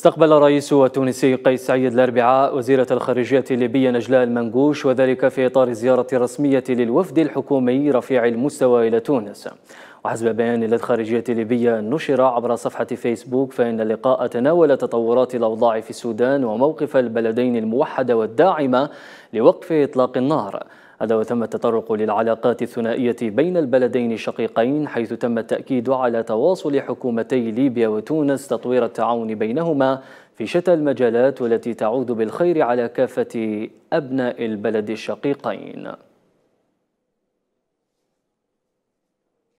استقبل الرئيس التونسي قيس سعيد الأربعاء وزيرة الخارجية الليبية نجلاء المنقوش وذلك في إطار زيارة رسمية للوفد الحكومي رفيع المستوى إلى تونس وحسب بيان للخارجية الليبية نشر عبر صفحة فيسبوك فإن اللقاء تناول تطورات الأوضاع في السودان وموقف البلدين الموحدة والداعمة لوقف إطلاق النار هذا وتم التطرق للعلاقات الثنائية بين البلدين الشقيقين حيث تم التأكيد على تواصل حكومتي ليبيا وتونس تطوير التعاون بينهما في شتى المجالات والتي تعود بالخير على كافة أبناء البلد الشقيقين